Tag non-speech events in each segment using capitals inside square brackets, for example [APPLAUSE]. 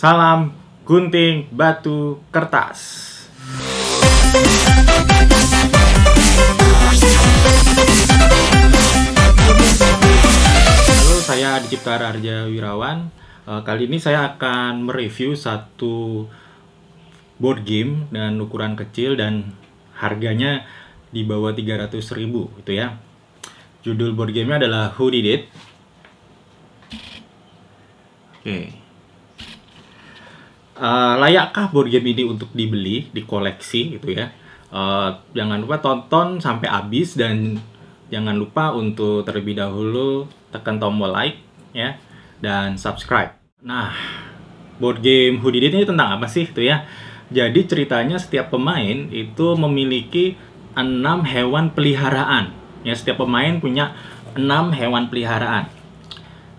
Salam gunting batu kertas. Halo, saya Adicipta Arja Wirawan. Eh, kali ini saya akan mereview satu board game dengan ukuran kecil dan harganya di bawah 300 ribu itu ya. Judul board gamenya adalah Who Did It? Oke. Okay uh, layakkah board game ini untuk dibeli, dikoleksi gitu ya. Uh, jangan lupa tonton sampai habis dan jangan lupa untuk terlebih dahulu tekan tombol like ya dan subscribe. Nah, board game Houdini ini tentang apa sih itu ya? Jadi ceritanya setiap pemain itu memiliki enam hewan peliharaan. Ya, setiap pemain punya enam hewan peliharaan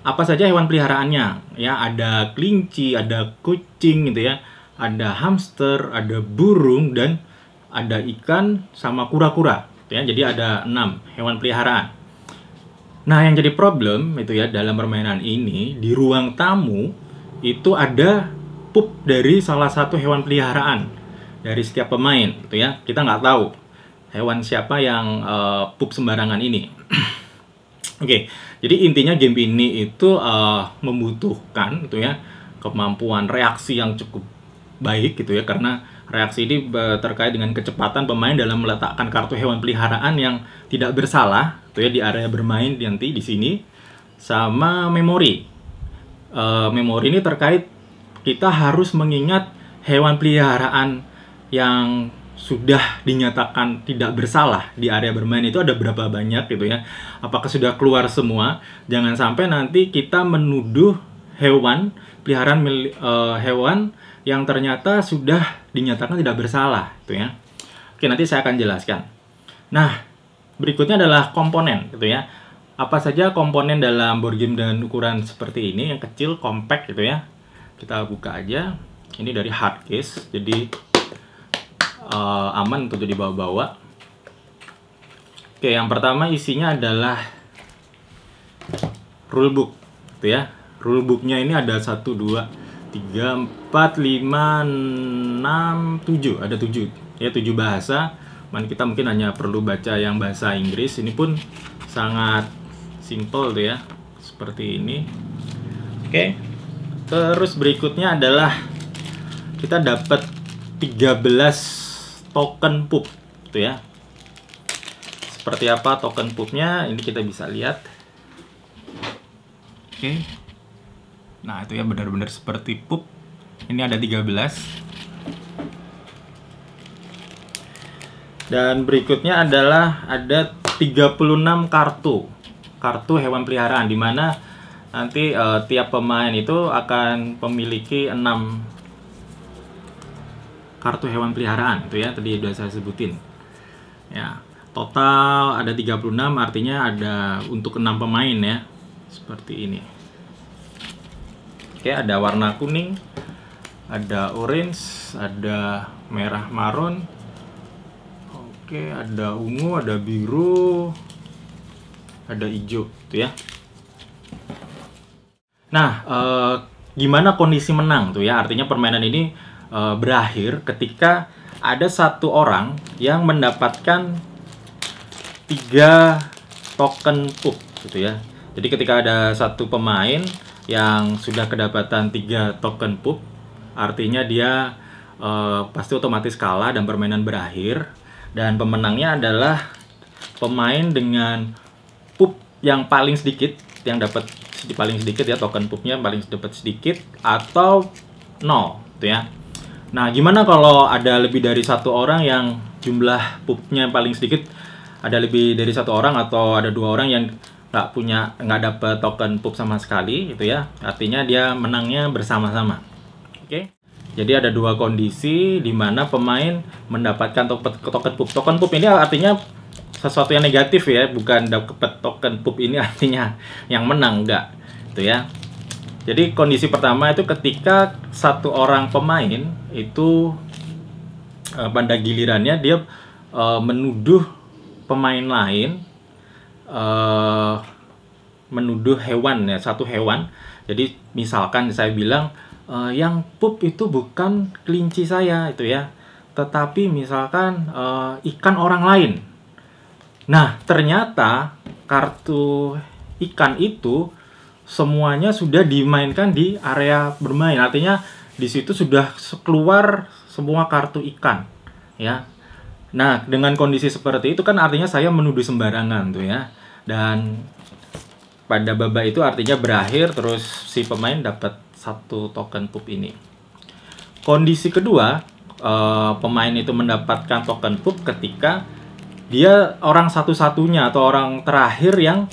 apa saja hewan peliharaannya ya ada kelinci ada kucing gitu ya ada hamster ada burung dan ada ikan sama kura-kura gitu ya jadi ada enam hewan peliharaan nah yang jadi problem itu ya dalam permainan ini di ruang tamu itu ada pup dari salah satu hewan peliharaan dari setiap pemain gitu ya kita nggak tahu hewan siapa yang uh, pup sembarangan ini [CLEARS THROAT] Oke, okay, jadi intinya game ini itu uh, membutuhkan gitu ya kemampuan reaksi yang cukup baik gitu ya karena reaksi ini terkait dengan kecepatan pemain dalam meletakkan kartu hewan peliharaan yang tidak bersalah gitu ya di area bermain nanti di sini sama memori. Uh, memori ini terkait kita harus mengingat hewan peliharaan yang sudah dinyatakan tidak bersalah di area bermain itu ada berapa banyak gitu ya apakah sudah keluar semua jangan sampai nanti kita menuduh hewan peliharaan mili- uh, eh, hewan yang ternyata sudah dinyatakan tidak bersalah gitu ya oke nanti saya akan jelaskan nah berikutnya adalah komponen gitu ya apa saja komponen dalam board game dengan ukuran seperti ini yang kecil compact gitu ya kita buka aja ini dari hard case jadi uh, aman untuk dibawa-bawa. Oke, yang pertama isinya adalah rulebook, gitu ya. Rulebooknya ini ada satu, dua, tiga, empat, lima, enam, tujuh. Ada tujuh, ya tujuh bahasa. Man kita mungkin hanya perlu baca yang bahasa Inggris. Ini pun sangat simple, tuh gitu ya. Seperti ini. Oke. Terus berikutnya adalah kita dapat 13 token pup itu ya seperti apa token pupnya ini kita bisa lihat oke nah itu ya benar-benar seperti pup ini ada 13 dan berikutnya adalah ada 36 kartu kartu hewan peliharaan dimana nanti uh, tiap pemain itu akan memiliki 6 kartu hewan peliharaan itu ya tadi sudah saya sebutin ya total ada 36 artinya ada untuk enam pemain ya seperti ini oke ada warna kuning ada orange ada merah marun. oke ada ungu ada biru ada hijau tuh ya nah eh, gimana kondisi menang tuh ya artinya permainan ini uh, berakhir ketika ada satu orang yang mendapatkan tiga token pup gitu ya. Jadi ketika ada satu pemain yang sudah kedapatan tiga token pup, artinya dia uh, pasti otomatis kalah dan permainan berakhir dan pemenangnya adalah pemain dengan pup yang paling sedikit yang dapat paling sedikit ya token pupnya paling dapat sedikit atau nol tuh gitu ya Nah, gimana kalau ada lebih dari satu orang yang jumlah pupnya paling sedikit ada lebih dari satu orang atau ada dua orang yang nggak punya nggak dapet token pup sama sekali gitu ya artinya dia menangnya bersama-sama oke okay? jadi ada dua kondisi di mana pemain mendapatkan token pup token pup ini artinya sesuatu yang negatif ya bukan dapat token pup ini [LAUGHS] artinya yang menang enggak itu ya jadi kondisi pertama itu ketika satu orang pemain itu uh, pada gilirannya dia uh, menuduh pemain lain uh, menuduh hewan ya satu hewan. Jadi misalkan saya bilang uh, yang pup itu bukan kelinci saya itu ya, tetapi misalkan uh, ikan orang lain. Nah ternyata kartu ikan itu semuanya sudah dimainkan di area bermain. Artinya di situ sudah keluar semua kartu ikan, ya. Nah, dengan kondisi seperti itu kan artinya saya menuduh sembarangan tuh ya. Dan pada babak itu artinya berakhir terus si pemain dapat satu token pup ini. Kondisi kedua, eh, pemain itu mendapatkan token pup ketika dia orang satu-satunya atau orang terakhir yang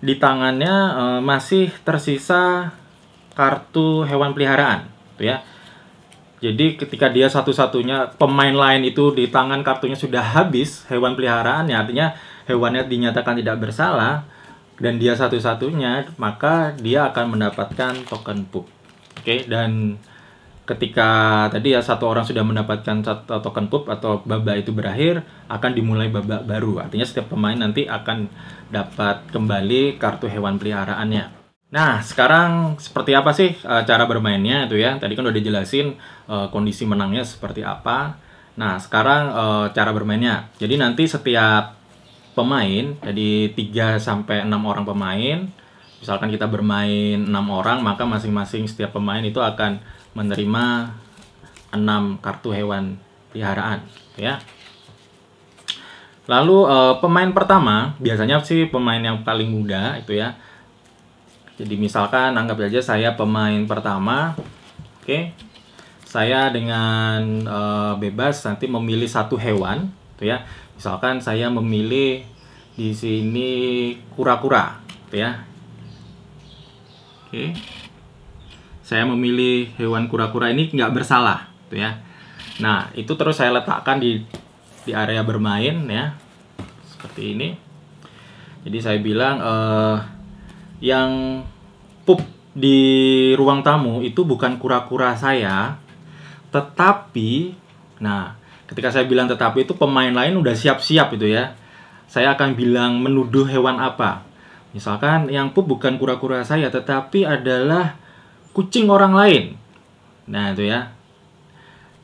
di tangannya e, masih tersisa kartu hewan peliharaan, gitu ya. Jadi ketika dia satu-satunya pemain lain itu di tangan kartunya sudah habis hewan peliharaan, ya artinya hewannya dinyatakan tidak bersalah dan dia satu-satunya, maka dia akan mendapatkan token book. Oke, okay? dan ketika tadi ya satu orang sudah mendapatkan satu token pup atau babak itu berakhir akan dimulai babak baru artinya setiap pemain nanti akan dapat kembali kartu hewan peliharaannya Nah, sekarang seperti apa sih eh, cara bermainnya itu ya? Tadi kan udah dijelasin eh, kondisi menangnya seperti apa. Nah, sekarang eh, cara bermainnya. Jadi nanti setiap pemain, jadi 3 sampai 6 orang pemain, misalkan kita bermain 6 orang, maka masing-masing setiap pemain itu akan menerima enam kartu hewan peliharaan ya. Lalu uh, pemain pertama biasanya sih pemain yang paling muda itu ya. Jadi misalkan anggap saja saya pemain pertama. Oke. Okay. Saya dengan uh, bebas nanti memilih satu hewan itu ya. Misalkan saya memilih di sini kura-kura gitu ya. Oke. Okay saya memilih hewan kura-kura ini nggak bersalah gitu ya nah itu terus saya letakkan di di area bermain ya seperti ini jadi saya bilang eh, yang pup di ruang tamu itu bukan kura-kura saya tetapi nah ketika saya bilang tetapi itu pemain lain udah siap-siap itu ya saya akan bilang menuduh hewan apa misalkan yang pup bukan kura-kura saya tetapi adalah kucing orang lain. Nah, itu ya.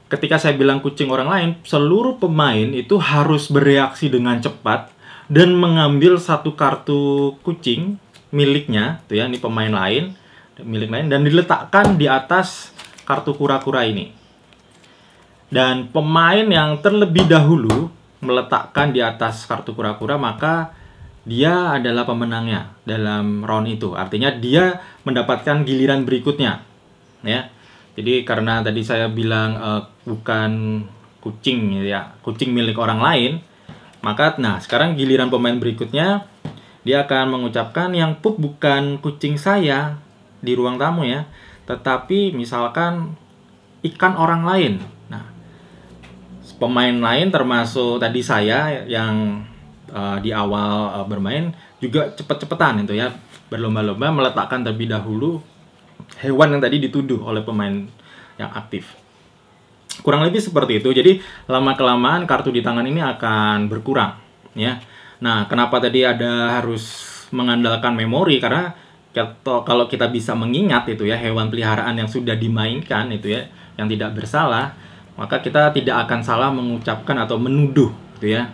Ketika saya bilang kucing orang lain, seluruh pemain itu harus bereaksi dengan cepat dan mengambil satu kartu kucing miliknya, tuh ya, ini pemain lain, milik lain dan diletakkan di atas kartu kura-kura ini. Dan pemain yang terlebih dahulu meletakkan di atas kartu kura-kura maka dia adalah pemenangnya dalam round itu. Artinya dia mendapatkan giliran berikutnya. Ya. Jadi karena tadi saya bilang uh, bukan kucing ya, kucing milik orang lain, maka nah sekarang giliran pemain berikutnya dia akan mengucapkan yang pup bukan kucing saya di ruang tamu ya, tetapi misalkan ikan orang lain. Nah, pemain lain termasuk tadi saya yang uh, di awal uh, bermain juga cepet-cepetan itu ya berlomba-lomba meletakkan terlebih dahulu hewan yang tadi dituduh oleh pemain yang aktif kurang lebih seperti itu jadi lama kelamaan kartu di tangan ini akan berkurang ya nah kenapa tadi ada harus mengandalkan memori karena kalau kita bisa mengingat itu ya hewan peliharaan yang sudah dimainkan itu ya yang tidak bersalah maka kita tidak akan salah mengucapkan atau menuduh gitu ya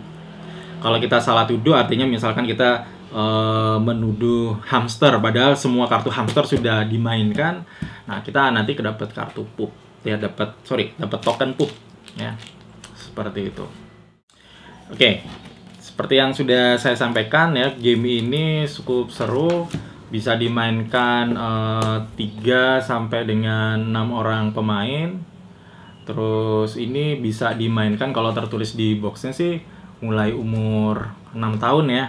kalau kita salah tuduh artinya misalkan kita uh, menuduh hamster padahal semua kartu hamster sudah dimainkan. Nah, kita nanti kedapat kartu pup. Ya dapat sorry, dapat token pup ya. Seperti itu. Oke. Okay. Seperti yang sudah saya sampaikan ya, game ini cukup seru bisa dimainkan uh, eh, 3 sampai dengan 6 orang pemain. Terus ini bisa dimainkan kalau tertulis di boxnya sih mulai umur 6 tahun ya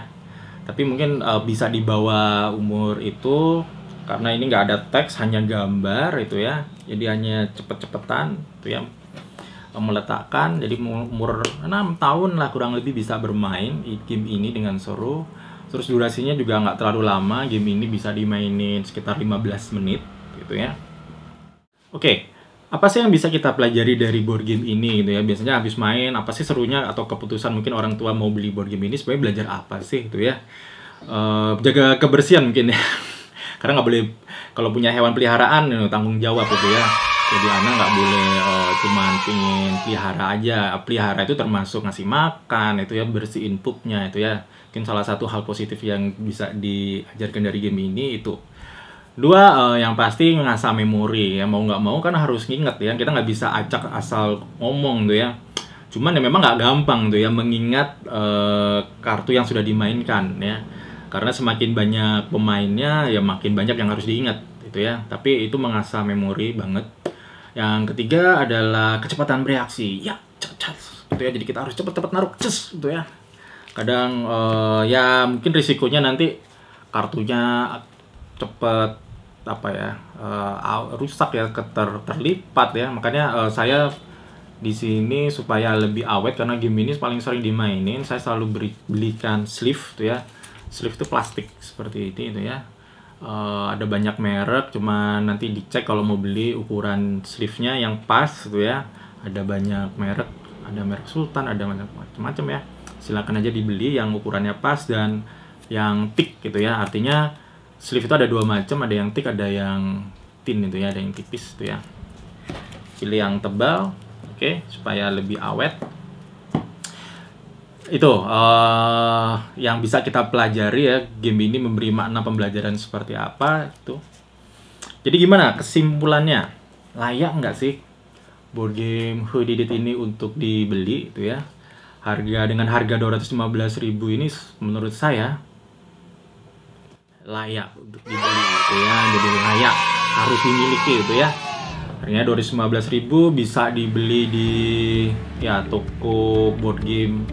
tapi mungkin uh, bisa dibawa umur itu karena ini nggak ada teks hanya gambar itu ya jadi hanya cepet-cepetan itu ya eh, meletakkan jadi umur 6 tahun lah kurang lebih bisa bermain game ini dengan seru terus durasinya juga nggak terlalu lama game ini bisa dimainin sekitar 15 menit gitu ya oke okay apa sih yang bisa kita pelajari dari board game ini gitu ya biasanya habis main apa sih serunya atau keputusan mungkin orang tua mau beli board game ini supaya belajar apa sih gitu ya uh, jaga kebersihan mungkin ya [LAUGHS] karena nggak boleh kalau punya hewan peliharaan you ya, tanggung jawab gitu ya jadi anak nggak boleh uh, cuman pingin pelihara aja pelihara itu termasuk ngasih makan itu ya bersihin pupnya itu ya mungkin salah satu hal positif yang bisa diajarkan dari game ini itu Dua uh, yang pasti ngasah memori ya mau nggak mau kan harus nginget ya kita nggak bisa acak asal ngomong tuh ya. Cuman ya memang nggak gampang tuh ya mengingat uh, kartu yang sudah dimainkan ya. Karena semakin banyak pemainnya ya makin banyak yang harus diingat itu ya. Tapi itu mengasah memori banget. Yang ketiga adalah kecepatan bereaksi. Ya, cepat gitu ya. Jadi kita harus cepat-cepat naruh cus gitu ya. Kadang uh, ya mungkin risikonya nanti kartunya cepat apa ya uh, rusak ya keter terlipat ya makanya uh, saya di sini supaya lebih awet karena game ini paling sering dimainin saya selalu beri, belikan sleeve tuh ya sleeve tuh plastik seperti ini itu ya uh, ada banyak merek cuman nanti dicek kalau mau beli ukuran sleeve-nya yang pas tuh ya ada banyak merek ada merek Sultan ada macam-macam ya silakan aja dibeli yang ukurannya pas dan yang thick gitu ya artinya sleeve itu ada dua macam ada yang thick ada yang thin itu ya ada yang tipis itu ya pilih yang tebal oke okay, supaya lebih awet itu uh, yang bisa kita pelajari ya game ini memberi makna pembelajaran seperti apa itu jadi gimana kesimpulannya layak nggak sih board game hoodie Did It ini untuk dibeli itu ya harga dengan harga 215.000 ini menurut saya layak untuk dibeli gitu ya jadi layak harus dimiliki gitu ya harganya 215.000 ribu bisa dibeli di ya toko board game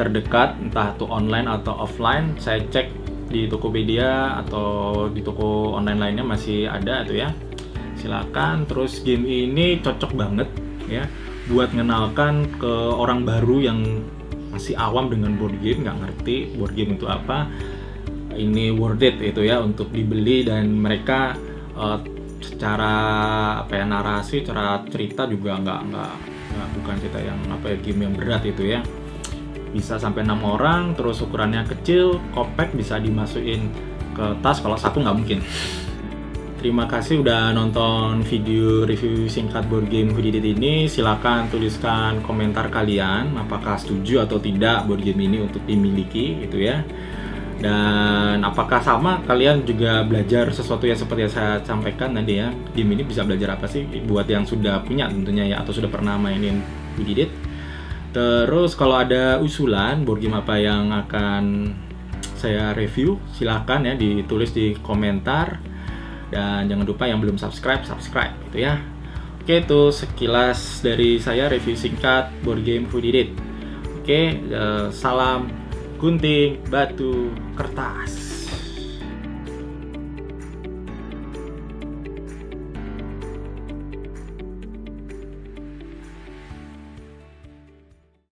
terdekat entah itu online atau offline saya cek di Tokopedia atau di toko online lainnya masih ada itu ya silakan terus game ini cocok banget ya buat mengenalkan ke orang baru yang masih awam dengan board game nggak ngerti board game itu apa ini worth it itu ya untuk dibeli dan mereka uh, secara apa ya narasi, cara cerita juga nggak nggak bukan cerita yang apa ya game yang berat itu ya bisa sampai enam orang terus ukurannya kecil compact bisa dimasukin ke tas kalau satu nggak mungkin terima kasih udah nonton video review singkat board game video ini silahkan tuliskan komentar kalian apakah setuju atau tidak board game ini untuk dimiliki itu ya dan apakah sama kalian juga belajar sesuatu yang seperti yang saya sampaikan tadi ya? Game ini bisa belajar apa sih buat yang sudah punya tentunya ya atau sudah pernah mainin Budidit? Terus kalau ada usulan board game apa yang akan saya review, silahkan ya ditulis di komentar. Dan jangan lupa yang belum subscribe, subscribe gitu ya. Oke, itu sekilas dari saya review singkat board game Budidit. Oke, eh, salam gunting, batu, kertas.